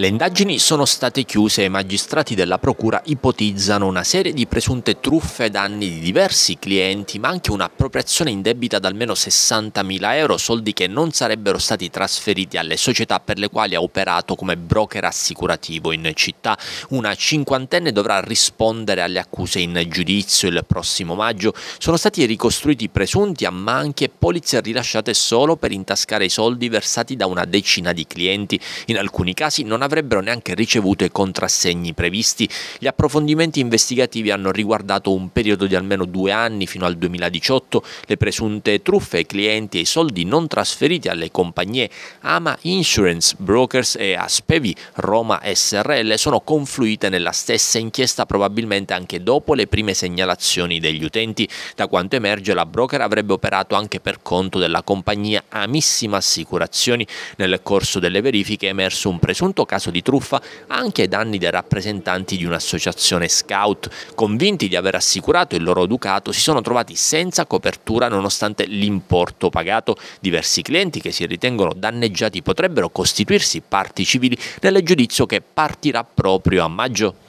Le indagini sono state chiuse e i magistrati della Procura ipotizzano una serie di presunte truffe ai danni di diversi clienti, ma anche un'appropriazione indebita da almeno 60.000 euro, soldi che non sarebbero stati trasferiti alle società per le quali ha operato come broker assicurativo in città. Una cinquantenne dovrà rispondere alle accuse in giudizio il prossimo maggio. Sono stati ricostruiti presunti ammanchi e polizze rilasciate solo per intascare i soldi versati da una decina di clienti. In alcuni casi non avrebbero neanche ricevuto i contrassegni previsti. Gli approfondimenti investigativi hanno riguardato un periodo di almeno due anni fino al 2018, le presunte truffe ai clienti e i soldi non trasferiti alle compagnie Ama Insurance Brokers e Aspevi Roma SRL sono confluite nella stessa inchiesta probabilmente anche dopo le prime segnalazioni degli utenti. Da quanto emerge la broker avrebbe operato anche per conto della compagnia Amissima Assicurazioni. Nel corso delle verifiche è emerso un presunto caso caso di truffa anche ai danni dei rappresentanti di un'associazione scout. Convinti di aver assicurato il loro ducato, si sono trovati senza copertura nonostante l'importo pagato. Diversi clienti che si ritengono danneggiati potrebbero costituirsi parti civili nel giudizio che partirà proprio a maggio.